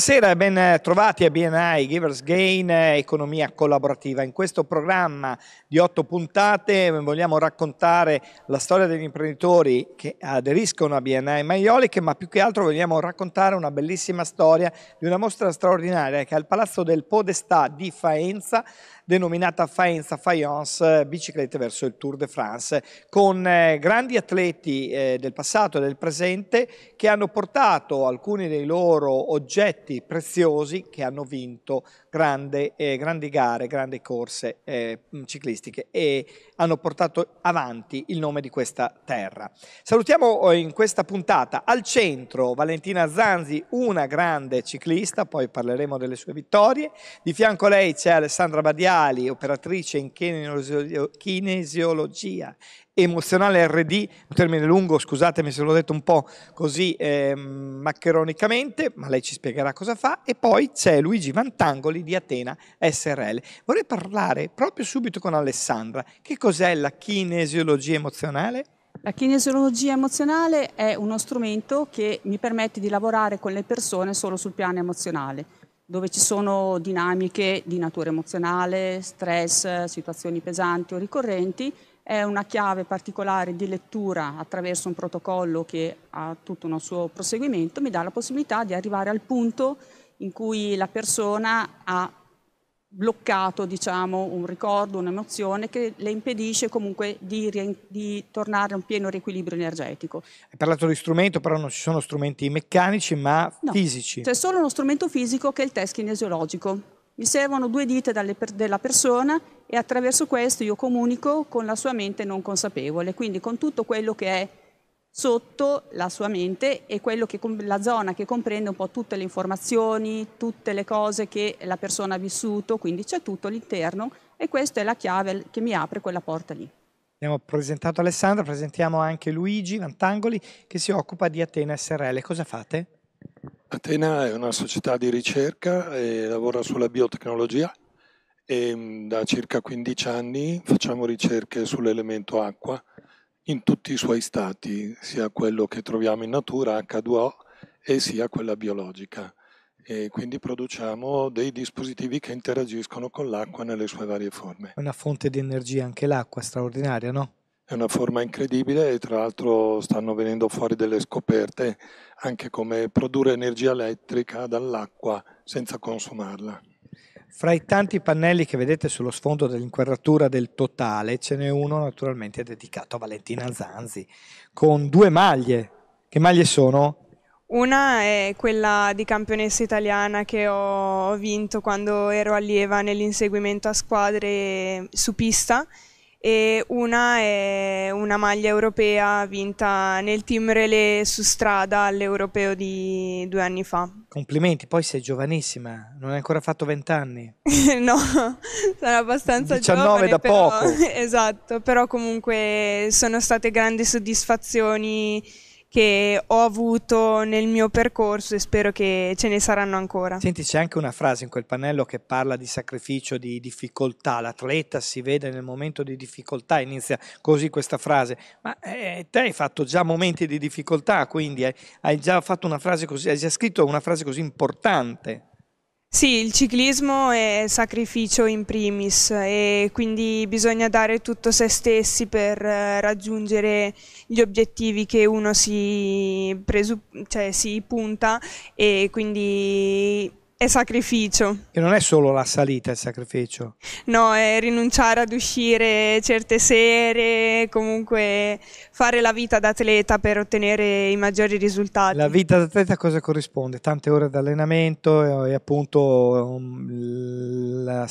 Buonasera, e ben eh, trovati a BNI Givers Gain, eh, economia collaborativa. In questo programma di otto puntate eh, vogliamo raccontare la storia degli imprenditori che aderiscono a BNI Maioliche, ma più che altro vogliamo raccontare una bellissima storia di una mostra straordinaria che è al Palazzo del Podestà di Faenza, denominata Faenza Faience Biciclette verso il Tour de France, con grandi atleti del passato e del presente che hanno portato alcuni dei loro oggetti progetti preziosi che hanno vinto grande, eh, grandi gare, grandi corse eh, ciclistiche e hanno portato avanti il nome di questa terra. Salutiamo eh, in questa puntata al centro Valentina Zanzi, una grande ciclista, poi parleremo delle sue vittorie. Di fianco a lei c'è Alessandra Badiali, operatrice in kinesiologia emozionale RD, un termine lungo, scusatemi se l'ho detto un po' così eh, maccheronicamente, ma lei ci spiegherà cosa fa, e poi c'è Luigi Vantangoli di Atena SRL. Vorrei parlare proprio subito con Alessandra. Che cos'è la kinesiologia emozionale? La kinesiologia emozionale è uno strumento che mi permette di lavorare con le persone solo sul piano emozionale, dove ci sono dinamiche di natura emozionale, stress, situazioni pesanti o ricorrenti è una chiave particolare di lettura attraverso un protocollo che ha tutto un suo proseguimento, mi dà la possibilità di arrivare al punto in cui la persona ha bloccato diciamo, un ricordo, un'emozione che le impedisce comunque di, di, tornare a un pieno riequilibrio energetico. Hai parlato di strumento, però non ci sono strumenti meccanici ma no, fisici. C'è solo uno strumento fisico che è il test kinesiologico mi servono due dita per- della persona e attraverso questo io comunico con la sua mente non consapevole, quindi con tutto quello che è sotto la sua mente e che, la zona che comprende un po' tutte le informazioni, tutte le cose che la persona ha vissuto, quindi c'è tutto l'interno e questa è la chiave che mi apre quella porta lì. Abbiamo presentato Alessandra, presentiamo anche Luigi Vantangoli che si occupa di Atena SRL. Cosa fate? Atena è una società di ricerca e lavora sulla biotecnologia e mm, da circa 15 anni facciamo ricerche sull'elemento acqua in tutti i suoi stati, sia quello che troviamo in natura, H2O, e sia quella biologica. E quindi produciamo dei dispositivi che interagiscono con l'acqua nelle sue varie forme. È una fonte di energia anche l'acqua straordinaria, no? è una forma incredibile e tra l'altro stanno venendo fuori delle scoperte anche come produrre energia elettrica dall'acqua senza consumarla. Fra i tanti pannelli che vedete sullo sfondo dell'inquadratura del totale ce n'è uno naturalmente dedicato a Valentina Zanzi con due maglie. Che maglie sono? Una è quella di campionessa italiana che ho vinto quando ero allieva nell'inseguimento a squadre su pista e una è una maglia europea vinta nel team relay su strada all'europeo di due anni fa. Complimenti, poi sei giovanissima, non hai ancora fatto 20 anni. no, sono abbastanza 19 giovane. 19 da però, poco. Esatto, però comunque sono state grandi soddisfazioni che ho avuto nel mio percorso e spero che ce ne saranno ancora. Senti, c'è anche una frase in quel pannello che parla di sacrificio, di difficoltà. L'atleta si vede nel momento di difficoltà, inizia così questa frase. Ma eh, te hai fatto già momenti di difficoltà, quindi hai, hai già fatto una frase così, hai già scritto una frase così importante. Sì, il ciclismo è sacrificio in primis e quindi bisogna dare tutto se stessi per eh, raggiungere gli obiettivi che uno si, cioè si punta e quindi è sacrificio. E non è solo la salita il sacrificio. No, è rinunciare ad uscire certe sere, comunque fare la vita d'atleta per ottenere i maggiori risultati. La vita d'atleta cosa corrisponde? Tante ore d'allenamento eh, e, appunto um, il,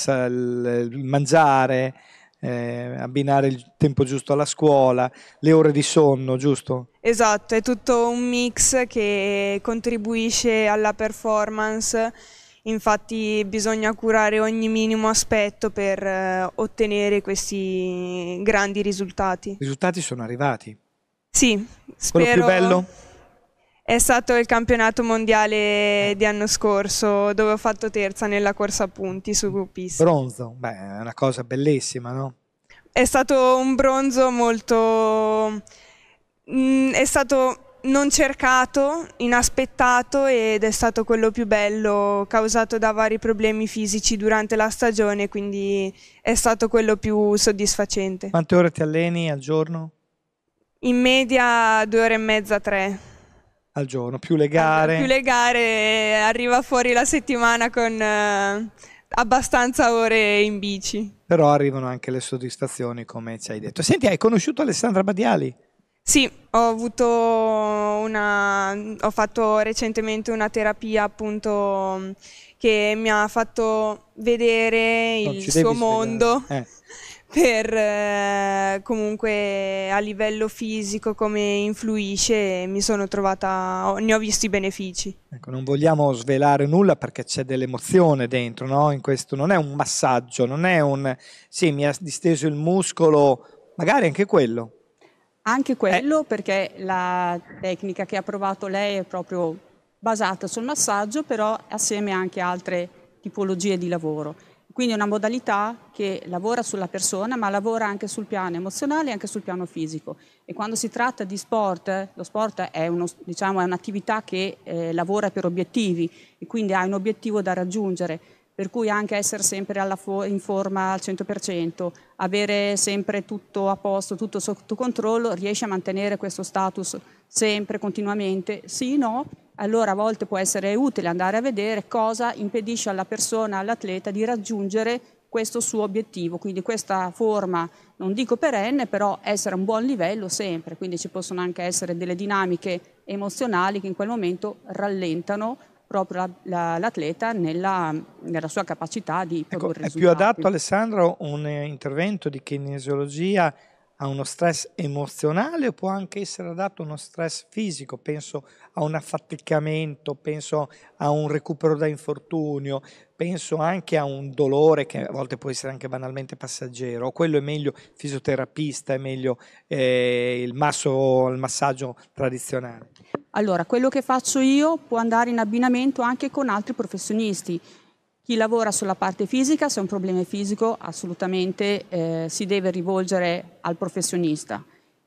il mangiare, eh, abbinare il tempo giusto alla scuola, le ore di sonno, giusto? Esatto, è tutto un mix che contribuisce alla performance infatti bisogna curare ogni minimo aspetto per eh, ottenere questi grandi risultati. I risultati sono arrivati? Sì, spero... Quello più bello? È stato il campionato mondiale di anno scorso dove ho fatto terza nella corsa a punti su pista. Bronzo, beh, è una cosa bellissima, no? È stato un bronzo molto... Mh, mm, è stato non cercato, inaspettato ed è stato quello più bello, causato da vari problemi fisici durante la stagione, quindi è stato quello più soddisfacente. Quante ore ti alleni al giorno? In media due ore e mezza, tre. Al giorno, più le gare? più le gare, arriva fuori la settimana con eh, abbastanza ore in bici. Però arrivano anche le soddisfazioni, come ci hai detto. Senti, hai conosciuto Alessandra Badiali? Sì, ho, avuto una, ho fatto recentemente una terapia appunto che mi ha fatto vedere il suo mondo eh. per eh, comunque a livello fisico come influisce mi sono trovata, ne ho visti i benefici. Ecco, non vogliamo svelare nulla perché c'è dell'emozione dentro, no? In questo non è un massaggio, non è un sì, mi ha disteso il muscolo, magari anche quello, anche eh. quello eh. perché la tecnica che ha provato lei è proprio basata sul massaggio, però assieme anche a altre tipologie di lavoro. Quindi è una modalità che lavora sulla persona, ma lavora anche sul piano emozionale e anche sul piano fisico. E quando si tratta di sport, lo sport è, uno, diciamo, è un'attività che eh, lavora per obiettivi e quindi ha un obiettivo da raggiungere per cui anche essere sempre fo- in forma al 100%, avere sempre tutto a posto, tutto sotto controllo, riesce a mantenere questo status sempre, continuamente? Sì, no? Allora a volte può essere utile andare a vedere cosa impedisce alla persona, all'atleta di raggiungere questo suo obiettivo, quindi questa forma, non dico perenne, però essere a un buon livello sempre, quindi ci possono anche essere delle dinamiche emozionali che in quel momento rallentano proprio la, la, l'atleta nella, nella, sua capacità di ecco, produrre ecco, È più adatto, Alessandro, un eh, intervento di kinesiologia a uno stress emozionale o può anche essere dato uno stress fisico, penso a un affaticamento, penso a un recupero da infortunio, penso anche a un dolore che a volte può essere anche banalmente passeggero, quello è meglio fisioterapista, è meglio eh, il, masso, il massaggio tradizionale. Allora, quello che faccio io può andare in abbinamento anche con altri professionisti. Chi lavora sulla parte fisica, se è un problema fisico, assolutamente eh, si deve rivolgere al professionista.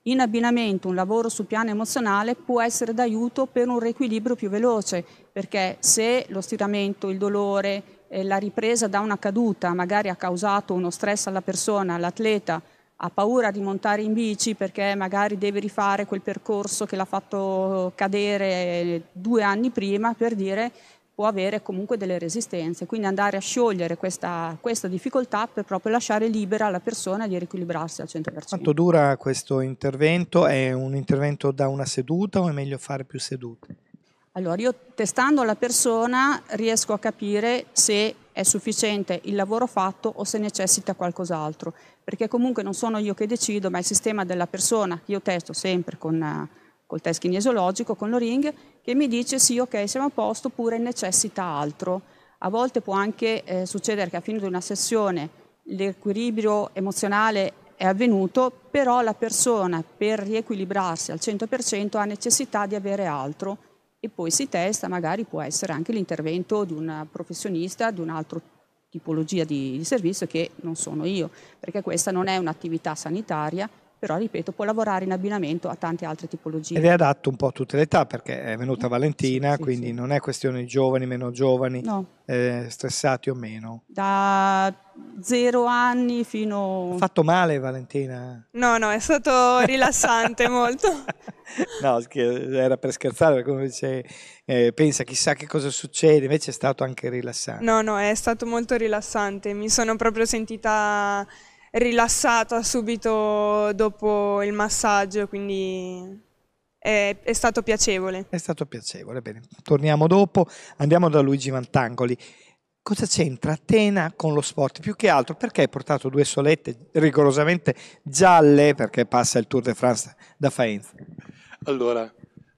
In abbinamento un lavoro sul piano emozionale può essere d'aiuto per un riequilibrio più veloce, perché se lo stiramento, il dolore, eh, la ripresa da una caduta magari ha causato uno stress alla persona, all'atleta, ha paura di montare in bici perché magari deve rifare quel percorso che l'ha fatto cadere eh, due anni prima, per dire può avere comunque delle resistenze, quindi andare a sciogliere questa, questa difficoltà per proprio lasciare libera la persona di riequilibrarsi al 100%. Quanto dura questo intervento? È un intervento da una seduta o è meglio fare più sedute? Allora, io testando la persona riesco a capire se è sufficiente il lavoro fatto o se necessita qualcos'altro, perché comunque non sono io che decido, ma il sistema della persona che io testo sempre con col test kinesiologico, con lo ring, che mi dice sì, ok, siamo a posto, oppure necessita altro. A volte può anche eh, succedere che a fine di una sessione l'equilibrio emozionale è avvenuto, però la persona per riequilibrarsi al 100% ha necessità di avere altro e poi si testa, magari può essere anche l'intervento di un professionista, di un altro tipologia di, di servizio che non sono io, perché questa non è un'attività sanitaria, però ripeto può lavorare in abbinamento a tante altre tipologie. Ed è adatto un po' a tutte le età perché è venuta Valentina, sì, sì, quindi sì. non è questione di giovani, meno giovani, no. eh, stressati o meno. Da zero anni fino... Ha fatto male Valentina? No, no, è stato rilassante molto. No, era per scherzare, come dice, eh, pensa chissà che cosa succede, invece è stato anche rilassante. No, no, è stato molto rilassante, mi sono proprio sentita rilassata subito dopo il massaggio, quindi è, è, stato piacevole. È stato piacevole, bene. Torniamo dopo, andiamo da Luigi Vantangoli. Cosa c'entra Atena con lo sport? Più che altro perché hai portato due solette rigorosamente gialle perché passa il Tour de France da Faenza? Allora,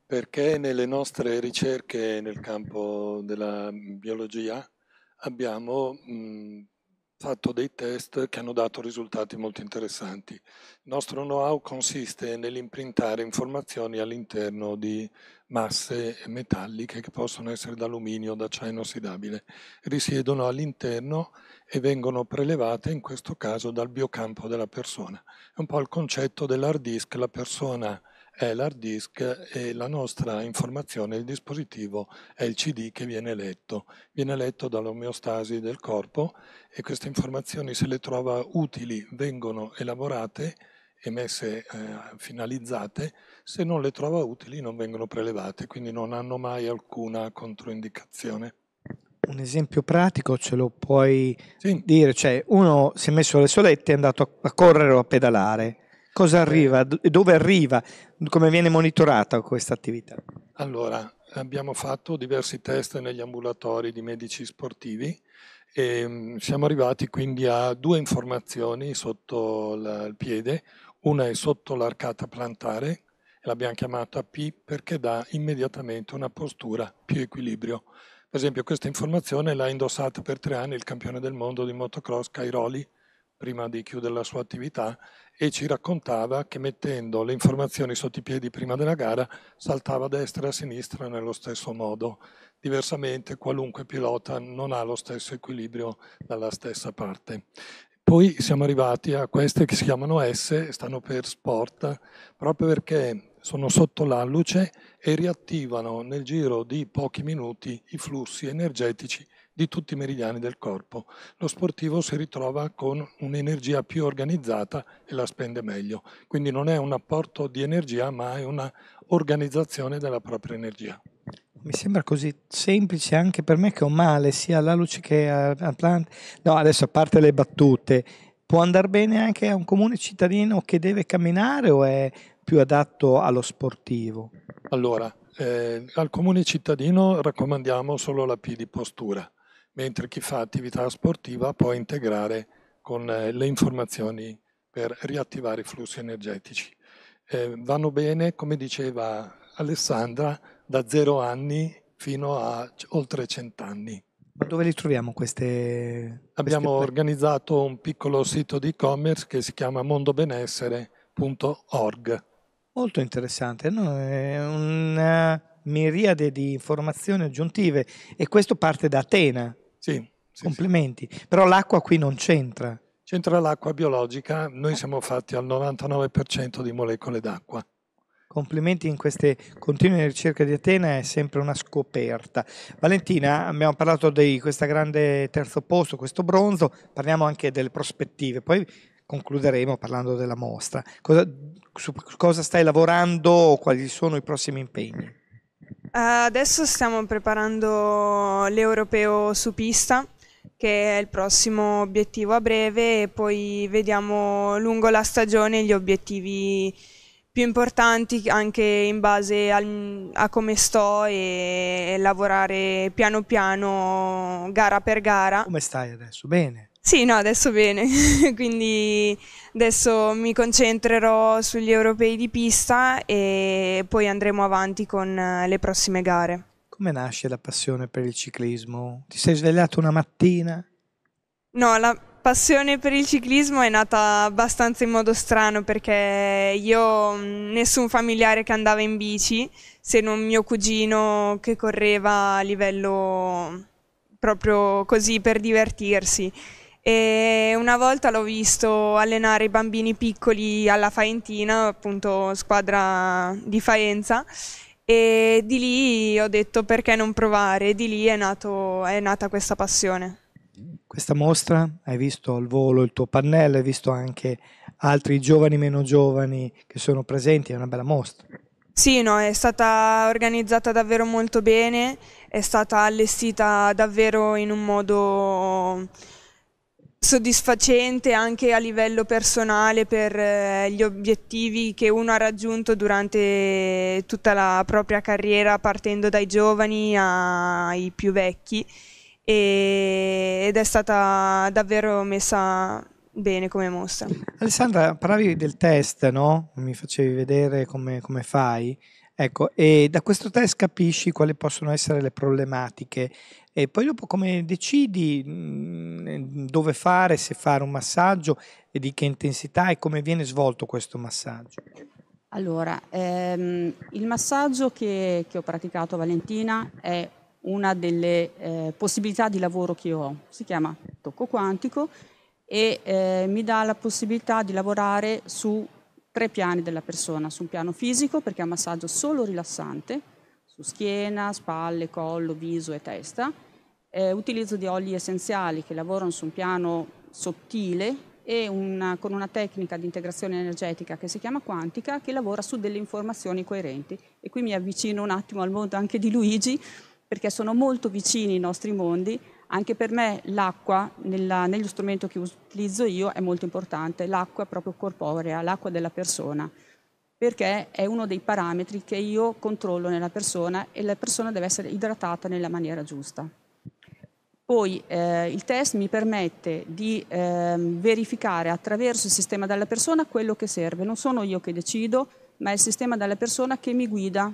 perché nelle nostre ricerche nel campo della biologia abbiamo mh, fatto dei test che hanno dato risultati molto interessanti. Il nostro know-how consiste nell'imprintare informazioni all'interno di masse metalliche che possono essere d'alluminio d'acciaio inossidabile. Risiedono all'interno e vengono prelevate in questo caso dal biocampo della persona. È un po' il concetto dell'hard disk, la persona è l'hard disk e la nostra informazione, il dispositivo, è il CD che viene letto. Viene letto dall'omeostasi del corpo e queste informazioni, se le trova utili, vengono elaborate emesse eh, finalizzate, se non le trova utili non vengono prelevate, quindi non hanno mai alcuna controindicazione. Un esempio pratico ce lo puoi sì. dire, cioè uno si è messo le solette e è andato a correre o a pedalare, Cosa eh. arriva? Dove arriva? Come viene monitorata questa attività? Allora, abbiamo fatto diversi test negli ambulatori di medici sportivi e ehm, siamo arrivati quindi a due informazioni sotto il piede. Una è sotto l'arcata plantare, l'abbiamo chiamata P perché dà immediatamente una postura più equilibrio. Per esempio questa informazione l'ha indossata per tre anni il campione del mondo di motocross Cairoli, prima di chiudere la sua attività e ci raccontava che mettendo le informazioni sotto i piedi prima della gara saltava a destra e a sinistra nello stesso modo. Diversamente qualunque pilota non ha lo stesso equilibrio dalla stessa parte. Poi siamo arrivati a queste che si chiamano S, stanno per sport, proprio perché sono sotto l'alluce e riattivano nel giro di pochi minuti i flussi energetici di tutti i meridiani del corpo. Lo sportivo si ritrova con un'energia più organizzata e la spende meglio. Quindi non è un apporto di energia, ma è un'organizzazione della propria energia. Mi sembra così semplice anche per me che ho male sia alla luce che a Atlanta. No, adesso a parte le battute, può andare bene anche a un comune cittadino che deve camminare o è più adatto allo sportivo? Allora, eh, al comune cittadino raccomandiamo solo la P di postura mentre chi fa attività sportiva può integrare con eh, le informazioni per riattivare i flussi energetici. Eh, vanno bene, come diceva Alessandra, da zero anni fino a oltre cent'anni. Ma dove li troviamo queste? Abbiamo queste... organizzato un piccolo sito di e-commerce che si chiama mondobenessere.org. Molto interessante, no? è una miriade di informazioni aggiuntive e questo parte da Atena, sì, sì complimenti. Sì. Però l'acqua qui non c'entra. C'entra l'acqua biologica, noi siamo fatti al 99% di molecole d'acqua. Complimenti in queste continue ricerche di Atena, è sempre una scoperta. Valentina, abbiamo parlato di questo grande terzo posto, questo bronzo, parliamo anche delle prospettive, poi concluderemo parlando della mostra. Cosa, su cosa stai lavorando o quali sono i prossimi impegni? Uh, adesso stiamo preparando l'Europeo su pista, che è il prossimo obiettivo a breve e poi vediamo lungo la stagione gli obiettivi più importanti anche in base al, a come sto e, e lavorare piano piano, gara per gara. Come stai adesso? Bene? Sì, no, adesso bene, quindi adesso mi concentrerò sugli europei di pista e poi andremo avanti con eh, le prossime gare. Come nasce la passione per il ciclismo? Ti sei svegliato una mattina? No, la passione per il ciclismo è nata abbastanza in modo strano perché io mm, nessun familiare che andava in bici, se non mio cugino che correva a livello proprio così per divertirsi e una volta l'ho visto allenare i bambini piccoli alla Faentina, appunto squadra di Faenza, e di lì ho detto perché non provare, di lì è, nato, è nata questa passione. Questa mostra, hai visto al volo il tuo pannello, hai visto anche altri giovani meno giovani che sono presenti, è una bella mostra. Sì, no, è stata organizzata davvero molto bene, è stata allestita davvero in un modo soddisfacente anche a livello personale per eh, gli obiettivi che uno ha raggiunto durante tutta la propria carriera partendo dai giovani ai più vecchi e, ed è stata davvero messa bene come mostra. Alessandra, parlavi del test, no? Mi facevi vedere come, come fai. Ecco, e da questo test capisci quali possono essere le problematiche e poi dopo come decidi mm, eh, dove fare, se fare un massaggio e di che intensità e come viene svolto questo massaggio? Allora, ehm, il massaggio che, che, ho praticato a Valentina è una delle eh, possibilità di lavoro che ho, si chiama tocco quantico e eh, mi dà la possibilità di lavorare su tre piani della persona, su un piano fisico perché è un massaggio solo rilassante, su schiena, spalle, collo, viso e testa. Eh, utilizzo di oli essenziali che lavorano su un piano sottile e una, con una tecnica di integrazione energetica che si chiama quantica che lavora su delle informazioni coerenti. E qui mi avvicino un attimo al mondo anche di Luigi perché sono molto vicini i nostri mondi. Anche per me l'acqua, nello strumento che utilizzo io, è molto importante. L'acqua proprio corporea, l'acqua della persona perché è uno dei parametri che io controllo nella persona e la persona deve essere idratata nella maniera giusta. Poi eh, il test mi permette di eh, verificare attraverso il sistema della persona quello che serve. Non sono io che decido, ma è il sistema della persona che mi guida.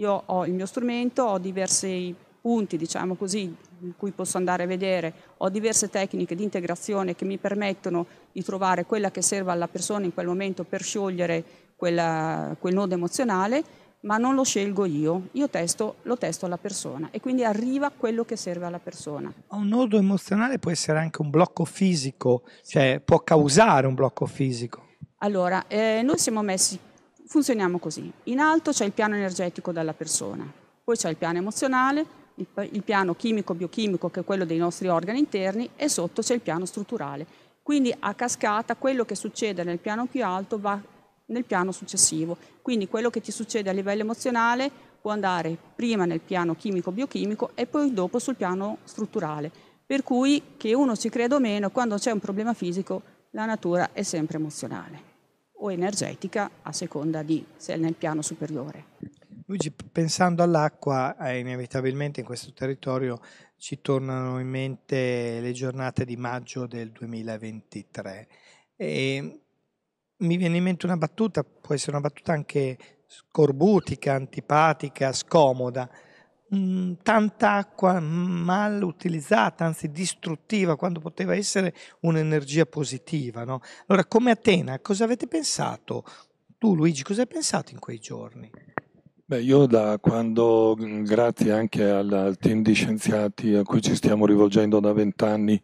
Io ho il mio strumento, ho diversi punti, diciamo così, in cui posso andare a vedere, ho diverse tecniche di integrazione che mi permettono di trovare quella che serve alla persona in quel momento per sciogliere quella, quel nodo emozionale, ma non lo scelgo io, io testo, lo testo alla persona e quindi arriva quello che serve alla persona. Un nodo emozionale può essere anche un blocco fisico, cioè può causare un blocco fisico. Allora, eh, noi siamo messi, funzioniamo così, in alto c'è il piano energetico della persona, poi c'è il piano emozionale, il, il piano chimico-biochimico che è quello dei nostri organi interni e sotto c'è il piano strutturale. Quindi a cascata quello che succede nel piano più alto va nel piano successivo. Quindi quello che ti succede a livello emozionale può andare prima nel piano chimico-biochimico e poi dopo sul piano strutturale. Per cui che uno ci creda o meno, quando c'è un problema fisico, la natura è sempre emozionale o energetica a seconda di se è nel piano superiore. Luigi, pensando all'acqua, eh, inevitabilmente in questo territorio ci tornano in mente le giornate di maggio del 2023. E ehm, mi viene in mente una battuta, può essere una battuta anche scorbutica, antipatica, scomoda. Mm, tanta acqua mal utilizzata, anzi distruttiva, quando poteva essere un'energia positiva. No? Allora, come Atena, cosa avete pensato? Tu, Luigi, cosa hai pensato in quei giorni? Beh, io da quando, grazie anche al, team di scienziati a cui ci stiamo rivolgendo da vent'anni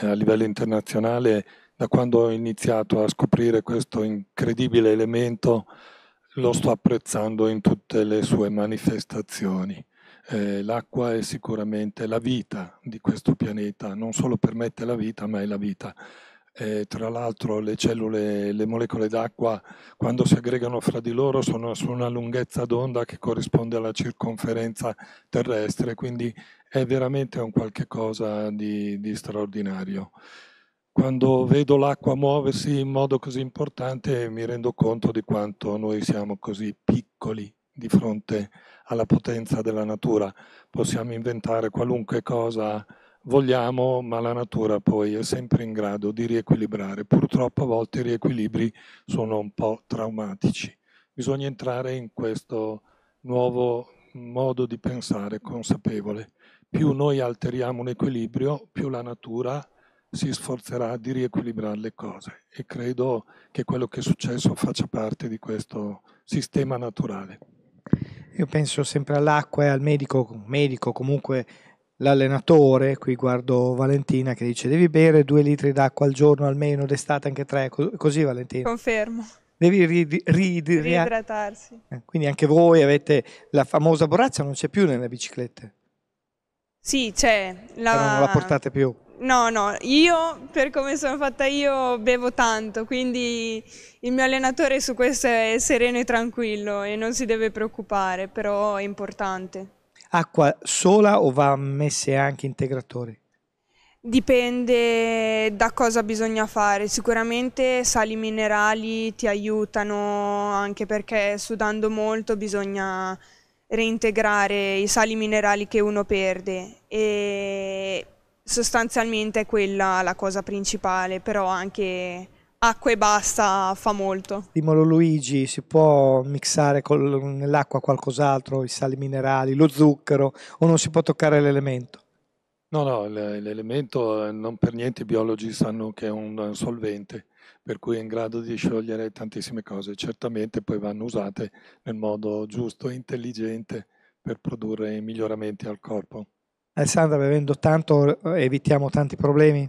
eh, a livello internazionale, da quando ho iniziato a scoprire questo incredibile elemento lo sto apprezzando in tutte le sue manifestazioni. Eh, l'acqua è sicuramente la vita di questo pianeta, non solo permette la vita, ma è la vita. Eh, tra l'altro le cellule, le molecole d'acqua, quando si aggregano fra di loro, sono su una lunghezza d'onda che corrisponde alla circonferenza terrestre, quindi è veramente un qualche cosa di, di straordinario quando vedo l'acqua muoversi in modo così importante mi rendo conto di quanto noi siamo così piccoli di fronte alla potenza della natura. Possiamo inventare qualunque cosa vogliamo, ma la natura poi è sempre in grado di riequilibrare. Purtroppo a volte i riequilibri sono un po' traumatici. Bisogna entrare in questo nuovo modo di pensare consapevole. Più noi alteriamo un equilibrio, più la natura si sforzerà di riequilibrare le cose e credo che quello che è successo faccia parte di questo sistema naturale. Io penso sempre all'acqua e al medico, medico comunque l'allenatore, qui guardo Valentina che dice devi bere due litri d'acqua al giorno almeno, d'estate anche tre, così Valentina. Confermo. Devi ri- ri- ri- eh, Quindi anche voi avete la famosa borraccia, non c'è più nelle biciclette. Sì, c'è. La... Però non la portate più. No, no, io per come sono fatta io bevo tanto, quindi il mio allenatore su questo è sereno e tranquillo e non si deve preoccupare, però è importante. Acqua sola o va messa anche integratore? Dipende da cosa bisogna fare, sicuramente sali minerali ti aiutano anche perché sudando molto bisogna reintegrare i sali minerali che uno perde e sostanzialmente è quella la cosa principale, però anche acqua e basta fa molto. Dimolo Luigi, si può mixare col, nell'acqua qualcos'altro, i sali minerali, lo zucchero o non si può toccare l'elemento? No, no, l'elemento eh, non per niente i biologi sanno che è un solvente, per cui è in grado di sciogliere tantissime cose. Certamente poi vanno usate nel modo giusto e intelligente per produrre miglioramenti al corpo. Alessandra, bevendo tanto eh, evitiamo tanti problemi?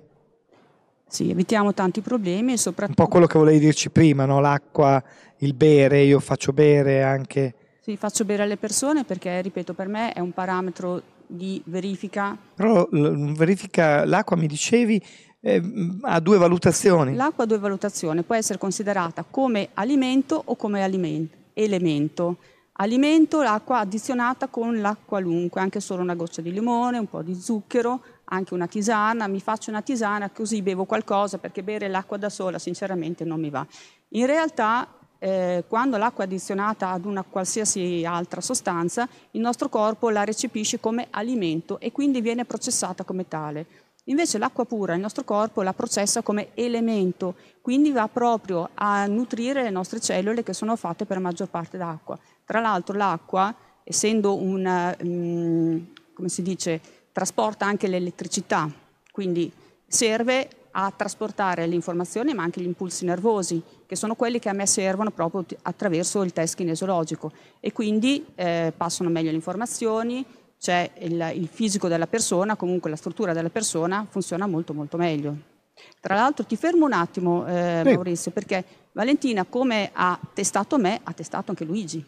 Sì, evitiamo tanti problemi e soprattutto... Un po' quello che volevi dirci prima, no? l'acqua, il bere, io faccio bere anche... Sì, faccio bere alle persone perché, ripeto, per me è un parametro di verifica. Però mm, verifica l'acqua, mi dicevi, eh, mm, ha due valutazioni. L'acqua ha due valutazioni, può essere considerata come alimento o come aliment- elemento. Alimento l'acqua addizionata con l'acqua qualunque, anche solo una goccia di limone, un po' di zucchero, anche una tisana, mi faccio una tisana così bevo qualcosa perché bere l'acqua da sola sinceramente non mi va. In realtà eh, quando l'acqua è addizionata ad una qualsiasi altra sostanza, il nostro corpo la recepisce come alimento e quindi viene processata come tale. Invece l'acqua pura il nostro corpo la processa come elemento, quindi va proprio a nutrire le nostre cellule che sono fatte per maggior parte d'acqua. Tra l'altro l'acqua, essendo un, mm, come si dice, trasporta anche l'elettricità, quindi serve a trasportare le informazioni ma anche gli impulsi nervosi, che sono quelli che a me servono proprio attraverso il test kinesiologico e quindi eh, passano meglio le informazioni, c'è il, il, fisico della persona, comunque la struttura della persona funziona molto molto meglio. Tra l'altro ti fermo un attimo eh, Maurizio perché Valentina come ha testato me, ha testato anche Luigi.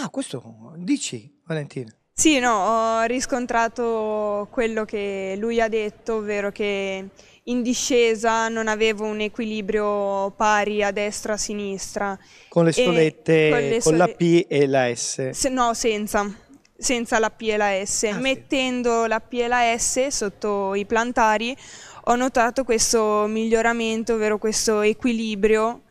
Ah, questo dici, Valentina? Sì, no, ho riscontrato quello che lui ha detto, ovvero che in discesa non avevo un equilibrio pari a destra a sinistra. Con le solette, con, le con sole... la P e la S? Se, no, senza, senza la P e la S. Ah, Mettendo sì. la P e la S sotto i plantari ho notato questo miglioramento, ovvero questo equilibrio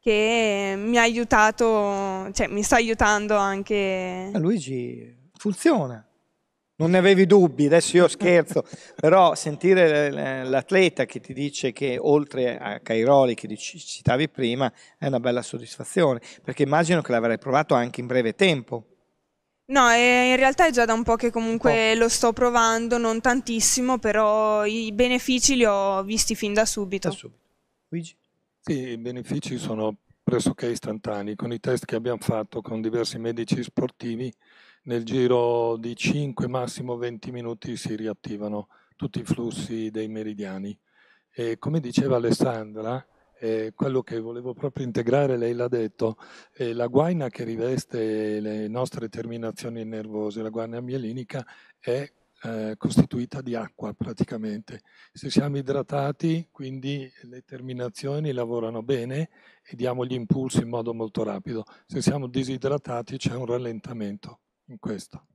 che mi ha aiutato, cioè mi sta aiutando anche. Luigi, funziona. Non ne avevi dubbi, adesso io scherzo, però sentire l'atleta che ti dice che oltre a Cairoli che citavi prima è una bella soddisfazione, perché immagino che l'avrai provato anche in breve tempo. No, in realtà è già da un po' che comunque oh. lo sto provando, non tantissimo, però i benefici li ho visti fin da subito. Da subito. Luigi? Sì, i benefici sono pressoché istantanei. Con i test che abbiamo fatto con diversi medici sportivi, nel giro di 5, massimo 20 minuti si riattivano tutti i flussi dei meridiani. E come diceva Alessandra, eh, quello che volevo proprio integrare, lei l'ha detto, eh, la guaina che riveste le nostre terminazioni nervose, la guaina mielinica, è eh, costituita di acqua praticamente. Se siamo idratati, quindi le terminazioni lavorano bene e diamo gli impulsi in modo molto rapido. Se siamo disidratati c'è un rallentamento in questo.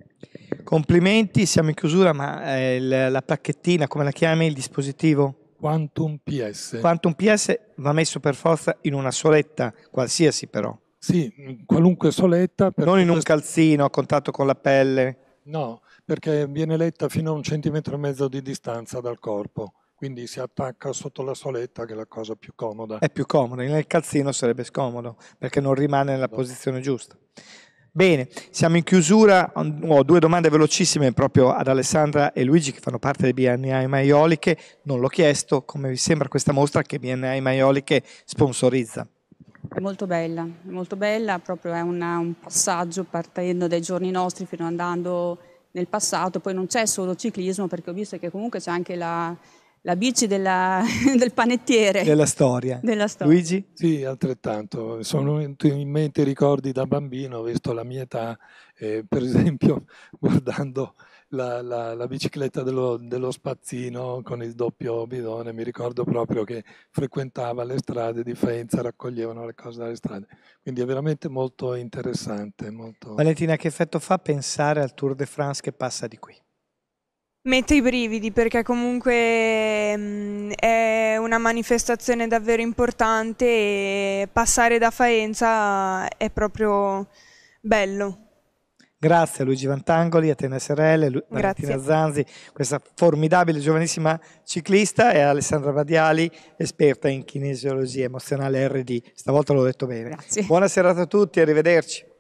Complimenti, siamo in chiusura, ma eh, la pacchettina, come la chiami il dispositivo? Quantum PS. Quantum PS va messo per forza in una soletta, qualsiasi però. Sì, qualunque soletta. non in un calzino a contatto con la pelle. No, perché viene letta fino a un centimetro e mezzo di distanza dal corpo. Quindi si attacca sotto la soletta, che è la cosa più comoda. È più comoda, nel calzino sarebbe scomodo, perché non rimane nella posizione giusta. Bene, siamo in chiusura, ho oh, due domande velocissime proprio ad Alessandra e Luigi che fanno parte di BNA Maioliche, non l'ho chiesto, come vi sembra questa mostra che BNA Maioliche sponsorizza? È molto bella, molto bella, proprio è una, un passaggio partendo dai giorni nostri fino andando nel passato, poi non c'è solo ciclismo perché ho visto che comunque c'è anche la, la bici della, del panettiere. Della storia. della storia. Luigi? Sì, altrettanto. Sono in mente ricordi da bambino, visto la mia età, eh, per esempio guardando la, la, la bicicletta dello, dello, spazzino con il doppio bidone, mi ricordo proprio che frequentava le strade di Faenza, raccoglievano le cose dalle strade. Quindi è veramente molto interessante. Molto... Valentina, che effetto fa pensare al Tour de France che passa di qui? Mette i brividi perché comunque mh, mm, è una manifestazione davvero importante e passare da Faenza è proprio bello. Grazie a Luigi Vantangoli, Atene Serelle, Lu- Martina Zanzi, questa formidabile giovanissima ciclista e Alessandra Vadiali, esperta in kinesiologia emozionale RD. Stavolta l'ho detto bene. Grazie. Buona serata a tutti, arrivederci.